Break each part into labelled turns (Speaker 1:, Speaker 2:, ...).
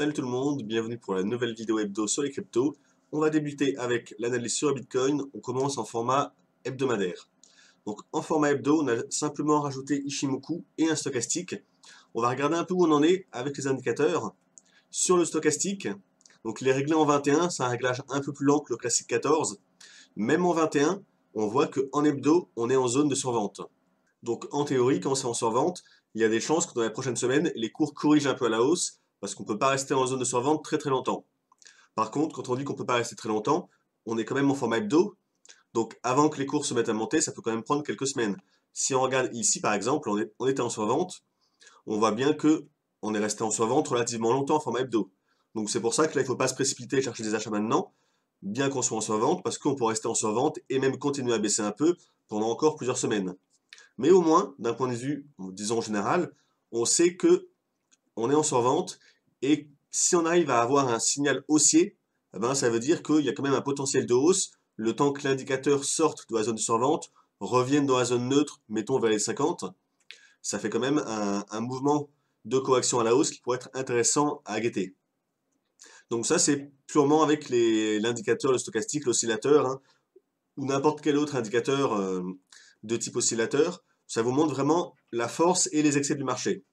Speaker 1: Salut tout le monde, bienvenue pour la nouvelle vidéo hebdo sur les cryptos. On va débuter avec l'analyse sur Bitcoin, on commence en format hebdomadaire. Donc en format hebdo, on a simplement rajouté Ishimoku et un stochastique. On va regarder un peu où on en est avec les indicateurs. Sur le stochastique, donc il est réglé en 21, c'est un réglage un peu plus lent que le classique 14. Même en 21, on voit qu'en hebdo, on est en zone de survente. Donc en théorie, quand c'est en survente, il y a des chances que dans la prochaine semaine, les cours corrigent un peu à la hausse parce qu'on ne peut pas rester en zone de survente très très longtemps. Par contre, quand on dit qu'on ne peut pas rester très longtemps, on est quand même en format hebdo, donc avant que les cours se mettent à monter, ça peut quand même prendre quelques semaines. Si on regarde ici par exemple, on, était en survente, on voit bien que on est resté en survente relativement longtemps en format hebdo. Donc c'est pour ça que là, il ne faut pas se précipiter et chercher des achats maintenant, bien qu'on soit en survente, parce qu'on peut rester en survente et même continuer à baisser un peu pendant encore plusieurs semaines. Mais au moins, d'un point de vue, disons général, on sait que on est en survente, et si on arrive à avoir un signal haussier, eh ben, ça veut dire qu'il y a quand même un potentiel de hausse, le temps que l'indicateur sorte de la zone survente, revienne dans la zone neutre, mettons vers les 50, ça fait quand même un, mouvement de correction à la hausse qui pourrait être intéressant à guetter. Donc ça, c'est purement avec l'indicateur, le stochastique, l'oscillateur, hein, ou n'importe quel autre indicateur euh, de type oscillateur. Ça vous montre vraiment la force et les excès du marché.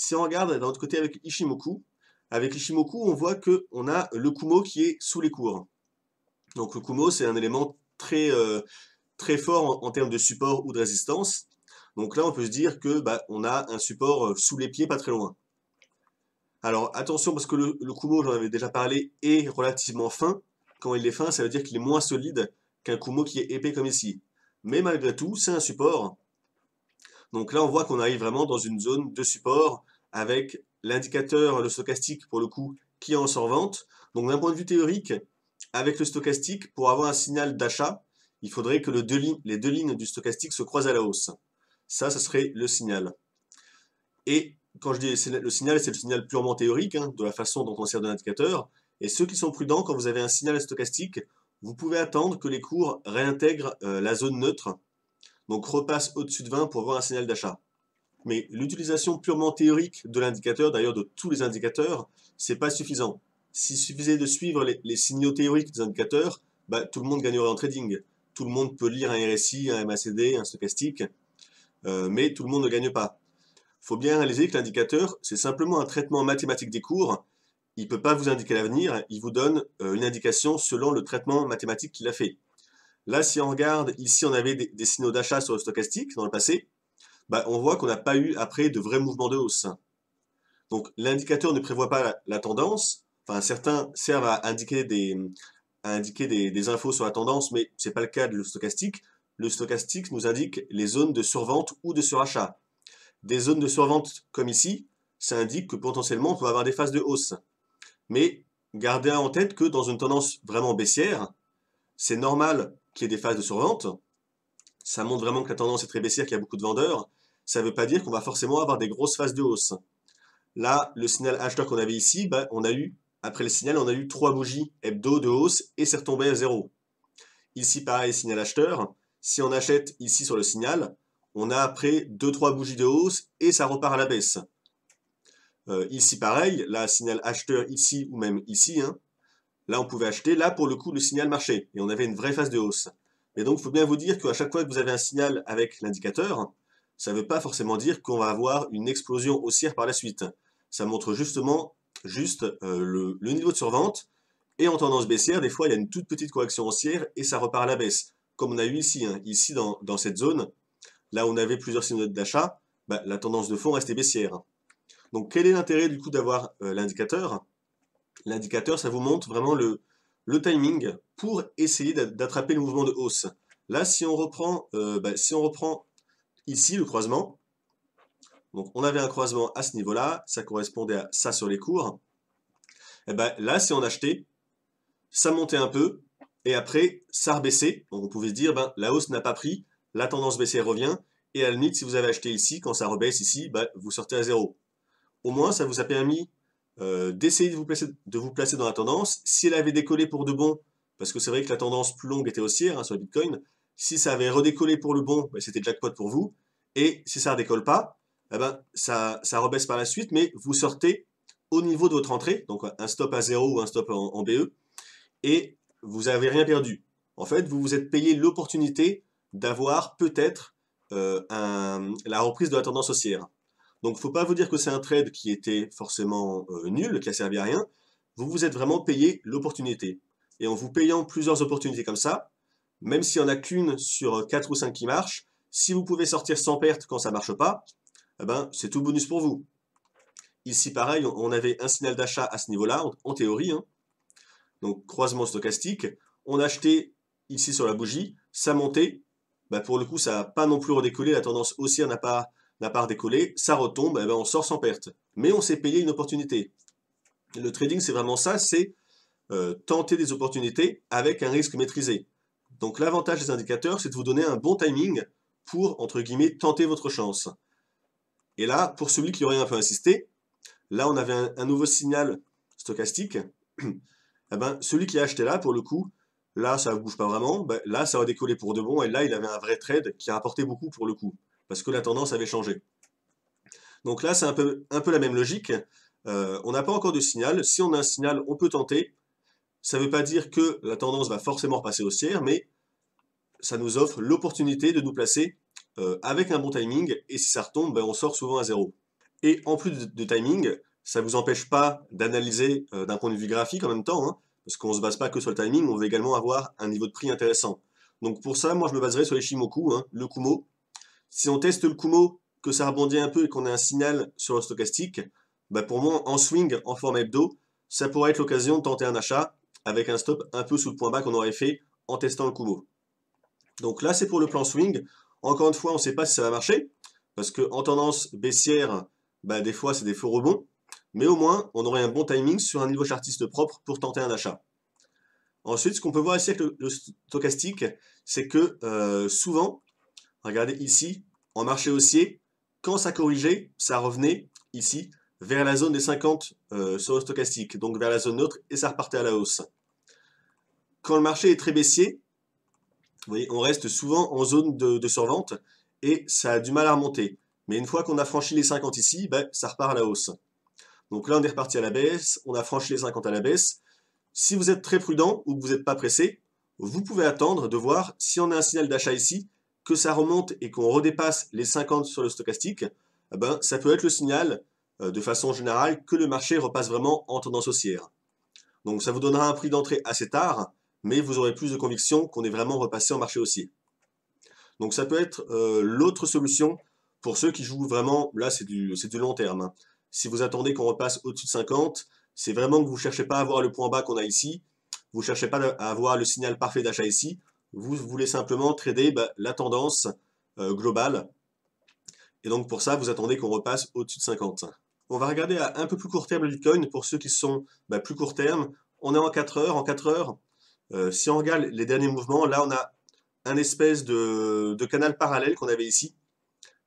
Speaker 1: Si on regarde d'un autre côté avec Ishimoku, avec Ishimoku, on voit qu'on a le Kumo qui est sous les cours. Donc le Kumo, c'est un élément très, euh, très fort en, termes de support ou de résistance. Donc là, on peut se dire que bah, on a un support euh, sous les pieds, pas très loin. Alors attention, parce que le Kumo, j'en avais déjà parlé, est relativement fin. Quand il est fin, ça veut dire qu'il est moins solide qu'un Kumo qui est épais comme ici. Mais malgré tout, c'est un support. Donc là, on voit qu'on arrive vraiment dans une zone de support avec l'indicateur, le stochastique pour le coup, qui est en vente. Donc d'un point de vue théorique, avec le stochastique, pour avoir un signal d'achat, il faudrait que les deux lignes du stochastique se croisent à la hausse. Ça, ça serait le signal. Et quand je dis le signal, c'est le signal purement théorique, hein, de la façon dont on sert de l'indicateur. Et ceux qui sont prudents, quand vous avez un signal stochastique, vous pouvez attendre que les cours réintègrent euh, la zone neutre donc repasse au-dessus de 20 pour voir un signal d'achat. Mais l'utilisation purement théorique de l'indicateur, d'ailleurs de tous les indicateurs, c'est pas suffisant. S'il suffisait de suivre les, signaux théoriques des indicateurs, bah, tout le monde gagnerait en trading. Tout le monde peut lire un RSI, un MACD, un stochastique, euh, mais tout le monde ne gagne pas. Il faut bien réaliser que l'indicateur, c'est simplement un traitement mathématique des cours. Il ne peut pas vous indiquer l'avenir, il vous donne euh, une indication selon le traitement mathématique qu'il a fait. Là, si on regarde, ici, on avait des, signaux d'achat sur le stochastique dans le passé, bah, on voit qu'on n'a pas eu après de vrais mouvements de hausse. Donc, l'indicateur ne prévoit pas la, tendance. Enfin, certains servent à indiquer des, infos sur la tendance, mais ce n'est pas le cas de le stochastique. Le stochastique nous indique les zones de survente ou de surachat. Des zones de survente comme ici, ça indique que potentiellement on peut avoir des phases de hausse. Mais gardez en tête que dans une tendance vraiment baissière, c'est normal qu'il y des phases de survente. Ça montre vraiment que la tendance est très baissière, qu'il y a beaucoup de vendeurs. Ça ne veut pas dire qu'on va forcément avoir des grosses phases de hausse. Là, le signal acheteur qu'on avait ici, bah, on a eu, après le signal, on a eu trois bougies hebdo de hausse et c'est retombé à zéro. Ici, pareil, signal acheteur. Si on achète ici sur le signal, on a après deux, 3 bougies de hausse et ça repart à la baisse. Euh, ici, pareil, là, signal acheteur ici ou même ici, hein, Là, on pouvait acheter. Là, pour le coup, le signal marchait. Et on avait une vraie phase de hausse. Mais donc, il faut bien vous dire qu'à chaque fois que vous avez un signal avec l'indicateur, ça ne veut pas forcément dire qu'on va avoir une explosion haussière par la suite. Ça montre justement juste euh, le, niveau de survente. Et en tendance baissière, des fois, il y a une toute petite correction haussière et ça repart à la baisse. Comme on a eu ici, hein, ici dans, cette zone, là on avait plusieurs signaux d'achat, bah, la tendance de fond restait baissière. Donc quel est l'intérêt du coup d'avoir euh, l'indicateur L'indicateur, ça vous montre vraiment le, timing pour essayer d'attraper le mouvement de hausse. Là, si on reprend, euh, ben, si on reprend ici le croisement, donc on avait un croisement à ce niveau-là, ça correspondait à ça sur les cours. Et eh ben là, si on achetait, ça montait un peu, et après, ça rebaissait. Donc vous pouvez se dire, ben la hausse n'a pas pris, la tendance baissière revient, et à la limite, si vous avez acheté ici, quand ça rebaisse ici, ben, vous sortez à zéro. Au moins, ça vous a permis euh, d'essayer de, vous placer, de vous placer dans la tendance. Si elle avait décollé pour de bon, parce que c'est vrai que la tendance plus longue était haussière hein, sur le Bitcoin, si ça avait redécollé pour le bon, bah, c'était jackpot pour vous. Et si ça ne décolle pas, eh ben, ça, rebaisse par la suite, mais vous sortez au niveau de votre entrée, donc un stop à zéro ou un stop en, BE, et vous n'avez rien perdu. En fait, vous vous êtes payé l'opportunité d'avoir peut-être euh, la reprise de la tendance haussière. Donc faut pas vous dire que c'est un trade qui était forcément euh, nul, qui a servi à rien. Vous vous êtes vraiment payé l'opportunité. Et en vous payant plusieurs opportunités comme ça, même s'il n'y en a qu'une sur 4 euh, ou 5 qui marche, si vous pouvez sortir sans perte quand ça ne marche pas, eh ben, c'est tout bonus pour vous. Ici, pareil, on avait un signal d'achat à ce niveau-là, en théorie. Hein. Donc, croisement stochastique. On a acheté ici sur la bougie, ça montait. Bah, pour le coup, ça n'a pas non plus redécollé. La tendance haussière n'a pas la part décollée, ça retombe, eh ben, on sort sans perte. Mais on s'est payé une opportunité. Le trading, c'est vraiment ça, c'est euh, tenter des opportunités avec un risque maîtrisé. Donc l'avantage des indicateurs, c'est de vous donner un bon timing pour, entre guillemets, tenter votre chance. Et là, pour celui qui aurait un peu insisté, là on avait un, nouveau signal stochastique. Eh ben, celui qui a acheté là, pour le coup, là ça ne bouge pas vraiment, ben, là ça va décoller pour de bon, et là il avait un vrai trade qui a apporté beaucoup pour le coup parce que la tendance avait changé. Donc là, c'est un peu, la même logique. Euh, on n'a pas encore de signal. Si on a un signal, on peut tenter. Ça ne veut pas dire que la tendance va forcément repasser haussière, mais ça nous offre l'opportunité de nous placer euh, avec un bon timing, et si ça retombe, ben, on sort souvent à zéro. Et en plus de, timing, ça ne vous empêche pas d'analyser euh, d'un point de vue graphique en même temps, hein, parce qu'on ne se base pas que sur le timing, on veut également avoir un niveau de prix intéressant. Donc pour ça, moi je me baserai sur les Shimoku, hein, le Kumo, si on teste le Kumo, que ça rebondit un peu et qu'on a un signal sur le stochastique, bah, pour moi, en swing, en forme hebdo, ça pourrait être l'occasion de tenter un achat avec un stop un peu sous le point bas qu'on aurait fait en testant le Kumo. Donc là, c'est pour le plan swing. Encore une fois, on ne sait pas si ça va marcher, parce qu'en tendance baissière, bah, des fois, c'est des faux rebonds. Mais au moins, on aurait un bon timing sur un niveau chartiste propre pour tenter un achat. Ensuite, ce qu'on peut voir ici avec le, stochastique, c'est que euh, souvent, Regardez ici, en marché haussier, quand ça corrigeait, ça revenait ici vers la zone des 50 euh, sur le stochastique, donc vers la zone neutre, et ça repartait à la hausse. Quand le marché est très baissier, vous voyez, on reste souvent en zone de, de survente, et ça a du mal à remonter. Mais une fois qu'on a franchi les 50 ici, ben, ça repart à la hausse. Donc là, on est reparti à la baisse, on a franchi les 50 à la baisse. Si vous êtes très prudent ou que vous n'êtes pas pressé, vous pouvez attendre de voir si on a un signal d'achat ici, que ça remonte et qu'on redépasse les 50 sur le stochastique, eh ben, ça peut être le signal, euh, de façon générale, que le marché repasse vraiment en tendance haussière. Donc ça vous donnera un prix d'entrée assez tard, mais vous aurez plus de conviction qu'on est vraiment repassé en marché haussier. Donc ça peut être euh, l'autre solution pour ceux qui jouent vraiment, là c'est du, long terme. Hein. Si vous attendez qu'on repasse au-dessus de 50, c'est vraiment que vous ne cherchez pas à avoir le point bas qu'on a ici, vous ne cherchez pas à avoir le signal parfait d'achat ici, vous voulez simplement trader bah, la tendance euh, globale. Et donc pour ça, vous attendez qu'on repasse au-dessus de 50. On va regarder à un peu plus court terme le Bitcoin. Pour ceux qui sont bah, plus court terme, on est en 4 heures. En 4 heures, euh, si on regarde les derniers mouvements, là on a un espèce de, de canal parallèle qu'on avait ici,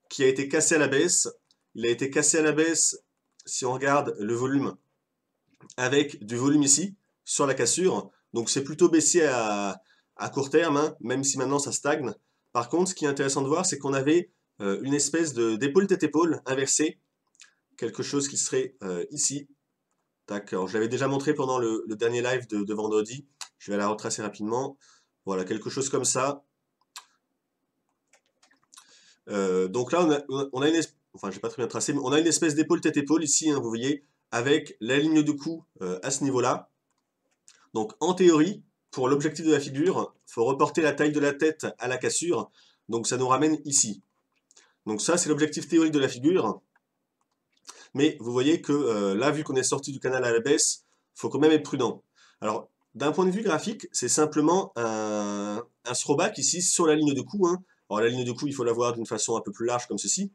Speaker 1: qui a été cassé à la baisse. Il a été cassé à la baisse, si on regarde le volume, avec du volume ici, sur la cassure. Donc c'est plutôt baissé à, à court terme, hein, même si maintenant ça stagne. Par contre, ce qui est intéressant de voir, c'est qu'on avait euh, une espèce d'épaule tête épaule inversée, quelque chose qui serait euh, ici. D'accord, je l'avais déjà montré pendant le, dernier live de, vendredi, je vais la retracer rapidement. Voilà, quelque chose comme ça. Euh, donc là, on a, une espèce... Enfin, j'ai pas très bien tracé, mais on a une espèce d'épaule tête-épaule ici, hein, vous voyez, avec la ligne de cou à ce niveau-là. Donc, en théorie, pour l'objectif de la figure, il faut reporter la taille de la tête à la cassure, donc ça nous ramène ici. Donc ça, c'est l'objectif théorique de la figure. Mais vous voyez que euh, là, vu qu'on est sorti du canal à la baisse, il faut quand même être prudent. Alors, d'un point de vue graphique, c'est simplement un, un, throwback ici sur la ligne de cou. Hein. Alors la ligne de cou, il faut la voir d'une façon un peu plus large comme ceci.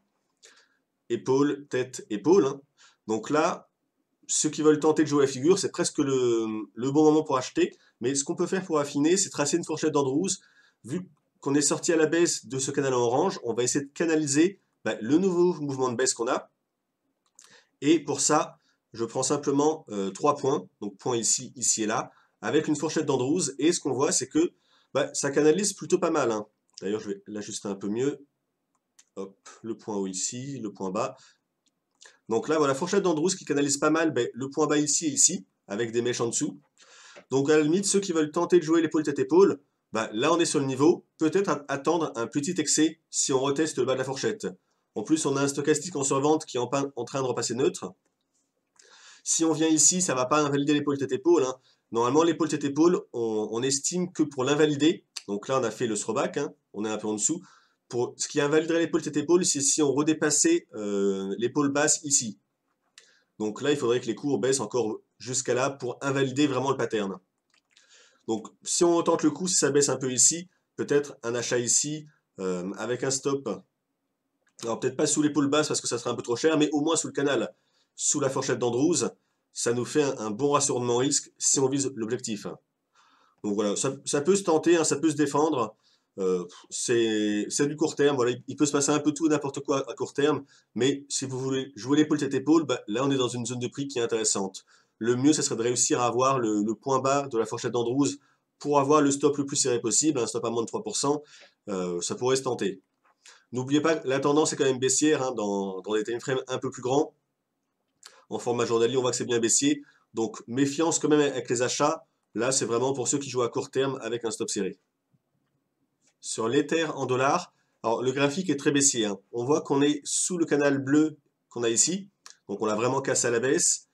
Speaker 1: Épaule, tête, épaule. Hein. Donc là, ceux qui veulent tenter de jouer la figure, c'est presque le, bon moment pour acheter, mais ce qu'on peut faire pour affiner, c'est tracer une fourchette d'Andrews. Vu qu'on est sorti à la baisse de ce canal en orange, on va essayer de canaliser bah, le nouveau mouvement de baisse qu'on a. Et pour ça, je prends simplement euh, trois points, donc point ici, ici et là, avec une fourchette d'Andrews. Et ce qu'on voit, c'est que bah, ça canalise plutôt pas mal. Hein. D'ailleurs, je vais l'ajuster un peu mieux. Hop, le point haut ici, le point bas. Donc là, voilà, fourchette d'Andrews qui canalise pas mal bah, le point bas ici et ici, avec des mèches en dessous. Donc à la limite, ceux qui veulent tenter de jouer l'épaule tête épaule, bah, là on est sur le niveau, peut-être attendre un petit excès si on reteste le bas de la fourchette. En plus, on a un stochastique en survente qui est en, train de repasser neutre. Si on vient ici, ça ne va pas invalider l'épaule tête épaule. Hein. Normalement, l'épaule tête épaule, on, estime que pour l'invalider, donc là on a fait le throwback, hein, on est un peu en dessous, pour, ce qui invaliderait l'épaule tête épaule, c'est si on redépassait euh, l'épaule basse ici. Donc là, il faudrait que les cours baissent encore jusqu'à là pour invalider vraiment le pattern. Donc si on tente le coup, si ça baisse un peu ici, peut-être un achat ici euh, avec un stop. Alors peut-être pas sous l'épaule basse parce que ça serait un peu trop cher, mais au moins sous le canal, sous la fourchette d'Andrews, ça nous fait un, bon rassurement risque si on vise l'objectif. Donc voilà, ça, peut se tenter, hein, ça peut se défendre. Euh, c'est du court terme, il peut se passer un peu tout n'importe quoi à court terme, mais si vous voulez jouer l'épaule tête épaule, bah, là on est dans une zone de prix qui est intéressante le mieux, ce serait de réussir à avoir le, point bas de la fourchette d'Andrews pour avoir le stop le plus serré possible, un stop à moins de 3%, euh, ça pourrait se tenter. N'oubliez pas, la tendance est quand même baissière hein, dans, des timeframes un peu plus grands. En format journalier, on voit que c'est bien baissier. Donc méfiance quand même avec les achats. Là, c'est vraiment pour ceux qui jouent à court terme avec un stop serré. Sur l'Ether en dollars, alors le graphique est très baissier. Hein. On voit qu'on est sous le canal bleu qu'on a ici. Donc on l'a vraiment cassé à la baisse.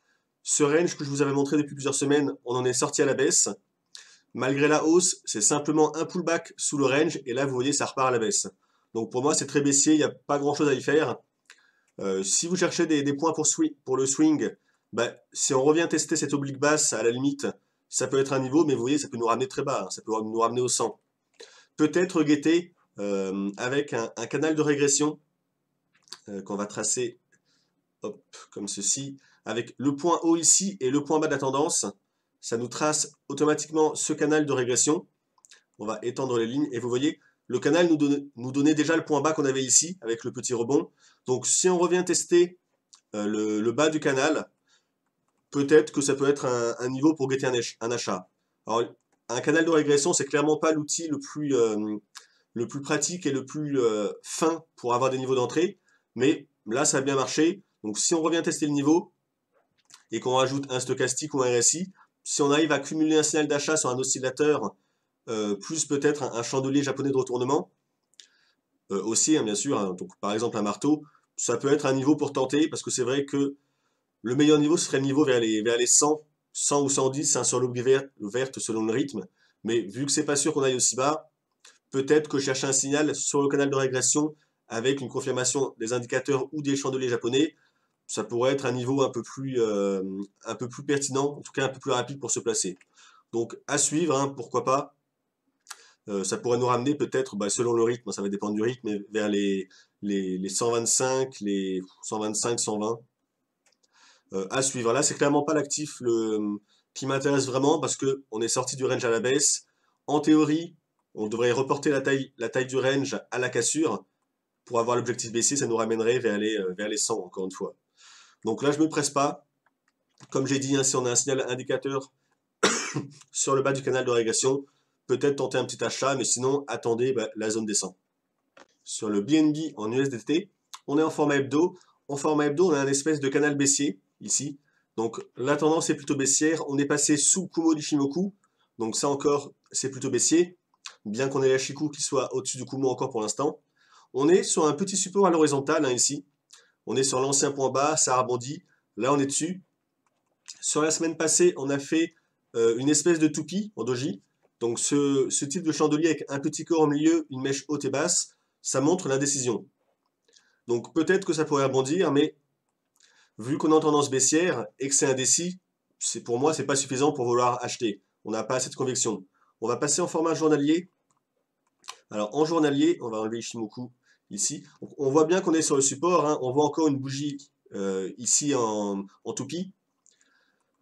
Speaker 1: Ce range que je vous avais montré depuis plusieurs semaines, on en est sorti à la baisse. Malgré la hausse, c'est simplement un pullback sous le range, et là, vous voyez, ça repart à la baisse. Donc pour moi, c'est très baissier, il n'y a pas grand-chose à y faire. Euh, si vous cherchez des, points pour, pour, le swing, ben, si on revient tester cette oblique basse, à la limite, ça peut être un niveau, mais vous voyez, ça peut nous ramener très bas, hein, ça peut nous ramener au 100. Peut-être guetter euh, avec un, canal de régression euh, qu'on va tracer comme ceci, avec le point haut ici et le point bas de la tendance, ça nous trace automatiquement ce canal de régression. On va étendre les lignes et vous voyez, le canal nous, donnait déjà le point bas qu'on avait ici avec le petit rebond. Donc si on revient tester euh, le, bas du canal, peut-être que ça peut être un, niveau pour guetter un, achat. Alors, un canal de régression, c'est clairement pas l'outil le, plus euh, pratique et le plus euh, fin pour avoir des niveaux d'entrée, mais là ça a bien marché. Donc si on revient tester le niveau, et qu'on rajoute un stochastique ou un RSI, si on arrive à cumuler un signal d'achat sur un oscillateur, euh, plus peut-être un, chandelier japonais de retournement, euh, aussi hein, bien sûr, hein, donc par exemple un marteau, ça peut être un niveau pour tenter, parce que c'est vrai que le meilleur niveau serait le niveau vers les, vers les 100, 100 ou 110 hein, sur l'oubli verte selon le rythme, mais vu que c'est pas sûr qu'on aille aussi bas, peut-être que chercher un signal sur le canal de régression avec une confirmation des indicateurs ou des chandeliers japonais, ça pourrait être un niveau euh, un peu plus, pertinent, en tout cas un peu plus rapide pour se placer. Donc à suivre, hein, pourquoi pas. Euh, ça pourrait nous ramener peut-être, bah, selon le rythme, hein, ça va dépendre du rythme, vers les, les, 125, les 125, 120. Euh, à suivre. Là, c'est clairement pas l'actif qui m'intéresse vraiment parce qu'on est sorti du range à la baisse. En théorie, on devrait reporter la taille, du range à la cassure pour avoir l'objectif baissé. ça nous ramènerait vers les 100, encore une fois. Donc là, je ne me presse pas. Comme j'ai dit, hein, si on a un signal indicateur sur le bas du canal de peut-être tenter un petit achat, mais sinon, attendez, bah, la zone descend. Sur le BNB en USDT, on est en format hebdo. En format hebdo, on a un espèce de canal baissier, ici. Donc la tendance est plutôt baissière. On est passé sous Kumo du Shimoku. Donc ça encore, c'est plutôt baissier. Bien qu'on ait la Shiku qui soit au-dessus du Kumo encore pour l'instant. On est sur un petit support à l'horizontale, hein, ici. On est sur l'ancien point bas, ça rebondit. Là, on est dessus. Sur la semaine passée, on a fait euh, une espèce de toupie en doji. Donc ce, type de chandelier avec un petit corps au milieu, une mèche haute et basse, ça montre l'indécision. Donc peut-être que ça pourrait rebondir, mais vu qu'on est en tendance baissière et que c'est indécis, pour moi, c'est pas suffisant pour vouloir acheter. On n'a pas assez de conviction. On va passer en format journalier. Alors en journalier, on va enlever Ishimoku ici. on voit bien qu'on est sur le support, hein. on voit encore une bougie euh, ici en, toupie.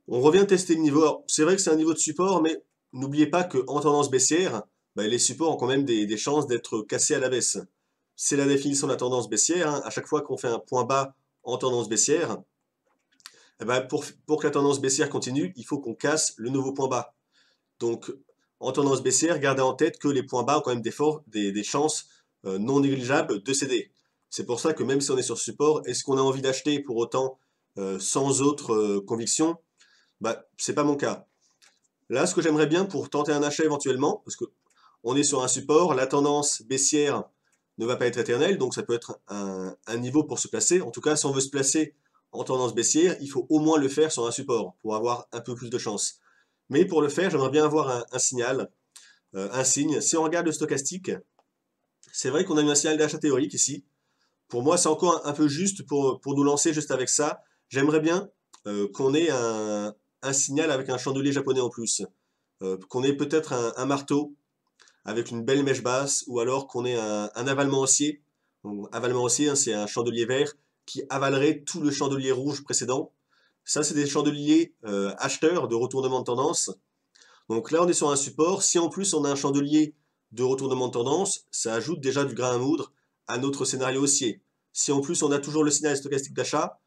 Speaker 1: On revient tester le niveau. C'est vrai que c'est un niveau de support, mais n'oubliez pas qu'en tendance baissière, ben, les supports ont quand même des, chances d'être cassés à la baisse. C'est la définition de la tendance baissière. Hein. À chaque fois qu'on fait un point bas en tendance baissière, eh ben, pour, que la tendance baissière continue, il faut qu'on casse le nouveau point bas. Donc, en tendance baissière, gardez en tête que les points bas ont quand même des chances euh, non négligeable de CD. C'est pour ça que même si on est sur support, est-ce qu'on a envie d'acheter pour autant euh, sans autre euh, conviction bah, Ce n'est pas mon cas. Là, ce que j'aimerais bien pour tenter un achat éventuellement, parce que on est sur un support, la tendance baissière ne va pas être éternelle, donc ça peut être un, niveau pour se placer. En tout cas, si on veut se placer en tendance baissière, il faut au moins le faire sur un support pour avoir un peu plus de chance. Mais pour le faire, j'aimerais bien avoir un, signal, un signe. Si on regarde le stochastique, c'est vrai qu'on a un signal d'achat théorique ici. Pour moi, c'est encore un, peu juste pour, nous lancer juste avec ça. J'aimerais bien euh, qu'on ait un, signal avec un chandelier japonais en plus. Euh, qu'on ait peut-être un, marteau avec une belle mèche basse, ou alors qu'on ait un, avalement haussier. avalement haussier, hein, c'est un chandelier vert qui avalerait tout le chandelier rouge précédent. Ça, c'est des chandeliers euh, acheteurs de retournement de tendance. Donc là, on est sur un support. Si en plus on a un chandelier de retournement de tendance, ça ajoute déjà du grain à moudre à notre scénario haussier. Si en plus on a toujours le signal stochastique d'achat,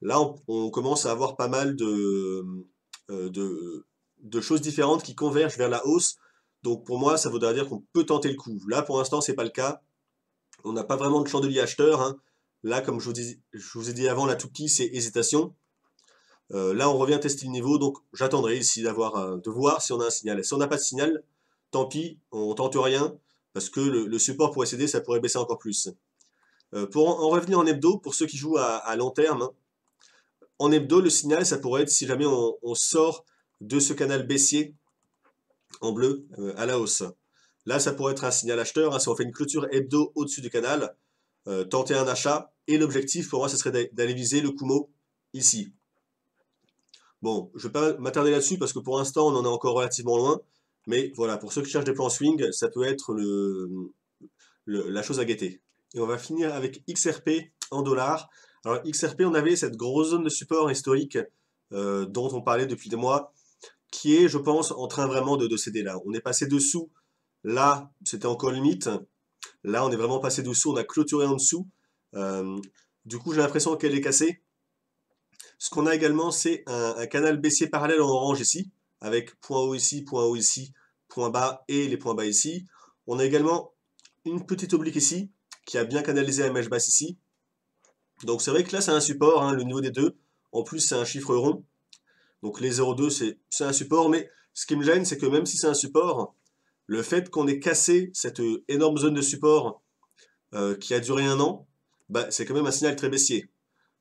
Speaker 1: là on, commence à avoir pas mal euh, de, choses différentes qui convergent vers la hausse. Donc pour moi, ça voudrait dire qu'on peut tenter le coup. Là pour l'instant, c'est pas le cas. On n'a pas vraiment de chandelier acheteur. Hein. Là, comme je vous, ai dit avant, la touquille, c'est hésitation. Euh, là, on revient tester le niveau, donc j'attendrai ici de voir si on a un signal. Et si on n'a pas de signal, tant pis, on tente rien, parce que le, support pour céder, ça pourrait baisser encore plus. Euh, pour en, revenir en hebdo, pour ceux qui jouent à, long terme, en hebdo, le signal, ça pourrait être si jamais on, sort de ce canal baissier en bleu euh, à la hausse. Là, ça pourrait être un signal acheteur. Hein, si on fait une clôture hebdo au-dessus du canal, euh, tenter un achat. Et l'objectif, pour moi, ce serait d'aller viser le Kumo ici. Bon, je ne vais pas m'attarder là-dessus parce que pour l'instant, on en est encore relativement loin. Mais voilà, pour ceux qui cherchent des plans swing, ça peut être la chose à guetter. Et on va finir avec XRP en dollars. Alors XRP, on avait cette grosse zone de support historique euh, dont on parlait depuis des mois, qui est, je pense, en train vraiment de, céder là. On est passé dessous, là, c'était encore limite. Là, on est vraiment passé dessous, on a clôturé en dessous. Euh, du coup, j'ai l'impression qu'elle est cassée. Ce qu'on a également, c'est un, un, canal baissier parallèle en orange ici avec point haut ici, point haut ici, point bas et les points bas ici. On a également une petite oblique ici, qui a bien canalisé la mèche basse ici. Donc c'est vrai que là c'est un support, hein, le niveau des deux. En plus c'est un chiffre rond. Donc les 0,2 c'est un support, mais ce qui me gêne c'est que même si c'est un support, le fait qu'on ait cassé cette énorme zone de support euh, qui a duré un an, bah, c'est quand même un signal très baissier.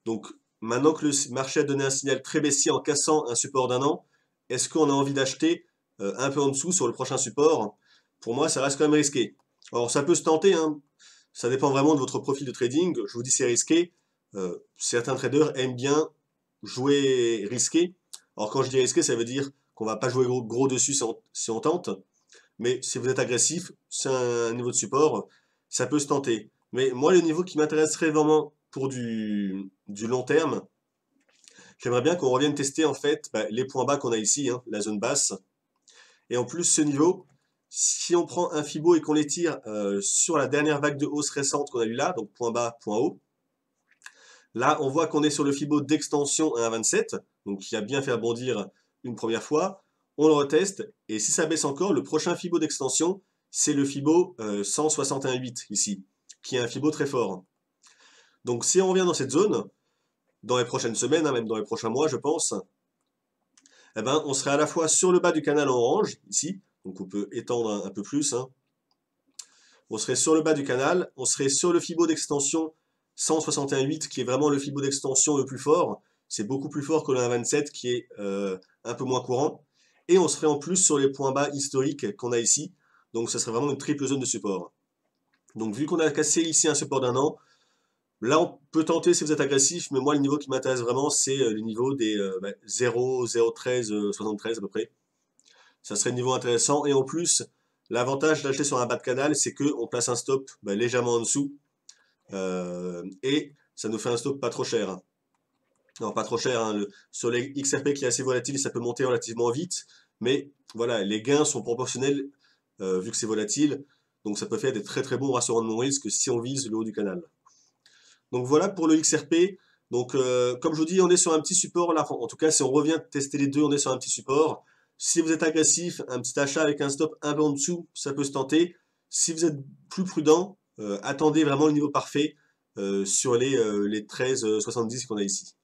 Speaker 1: Donc maintenant que le marché a donné un signal très baissier en cassant un support d'un an, est-ce qu'on a envie d'acheter euh, un peu en dessous sur le prochain support Pour moi, ça reste quand même risqué. Alors, ça peut se tenter. Hein. Ça dépend vraiment de votre profil de trading. Je vous dis, c'est risqué. Euh, certains traders aiment bien jouer risqué. Alors, quand je dis risqué, ça veut dire qu'on va pas jouer gros, dessus si on, tente. Mais si vous êtes agressif, c'est un niveau de support, ça peut se tenter. Mais moi, le niveau qui m'intéresserait vraiment pour du long terme, J'aimerais bien qu'on revienne tester en fait bah, les points bas qu'on a ici, hein, la zone basse. Et en plus, ce niveau, si on prend un fibo et qu'on l'étire euh, sur la dernière vague de hausse récente qu'on a eu là, donc point bas, point haut, là, on voit qu'on est sur le fibo d'extension à 1,27, donc il a bien fait rebondir une première fois. On le reteste, et si ça baisse encore, le prochain fibo d'extension, c'est le fibo 161,8 euh, ici, qui est un fibo très fort. Donc si on revient dans cette zone, dans les prochaines semaines, hein, même dans les prochains mois, je pense, eh ben, on serait à la fois sur le bas du canal orange, ici, donc on peut étendre un, peu plus, hein. on serait sur le bas du canal, on serait sur le fibo d'extension 161.8, qui est vraiment le fibo d'extension le plus fort, c'est beaucoup plus fort que le 1.27, qui est euh, un peu moins courant, et on serait en plus sur les points bas historiques qu'on a ici, donc ce serait vraiment une triple zone de support. Donc vu qu'on a cassé ici un support d'un an, Là, on peut tenter si vous êtes agressif, mais moi, le niveau qui m'intéresse vraiment, c'est euh, le niveau des 0, 0, 73 à peu près. Ça serait le niveau intéressant. Et en plus, l'avantage d'acheter sur un bas de canal, c'est qu'on place un stop ben, légèrement en dessous. Euh, et ça nous fait un stop pas trop cher. Non, pas trop cher. Hein. Le, sur les XRP qui est assez volatile, ça peut monter relativement vite. Mais voilà, les gains sont proportionnels euh, vu que c'est volatile. Donc ça peut faire des très très bons rassurants de mon risque si on vise le haut du canal. Donc voilà pour le XRP. Donc euh, comme je vous dis, on est sur un petit support là. En tout cas, si on revient tester les deux, on est sur un petit support. Si vous êtes agressif, un petit achat avec un stop un peu en dessous, ça peut se tenter. Si vous êtes plus prudent, euh, attendez vraiment le niveau parfait euh, sur les, les 13,70 qu'on a ici.